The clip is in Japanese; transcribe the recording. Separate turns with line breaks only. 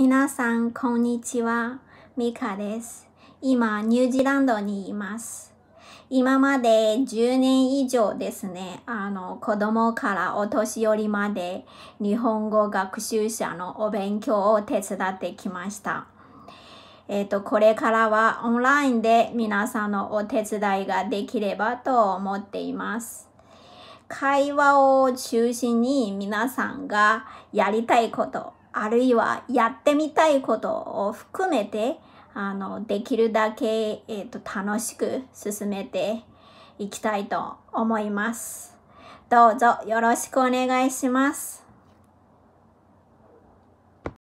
皆さん、こんにちは。ミカです。今、ニュージーランドにいます。今まで10年以上ですね、あの、子供からお年寄りまで日本語学習者のお勉強を手伝ってきました。えっ、ー、と、これからはオンラインで皆さんのお手伝いができればと思っています。会話を中心に皆さんがやりたいことあるいはやってみたいことを含めて、あの、できるだけ、えっ、ー、と、楽しく進めていきたいと思います。どうぞよろしくお願いします。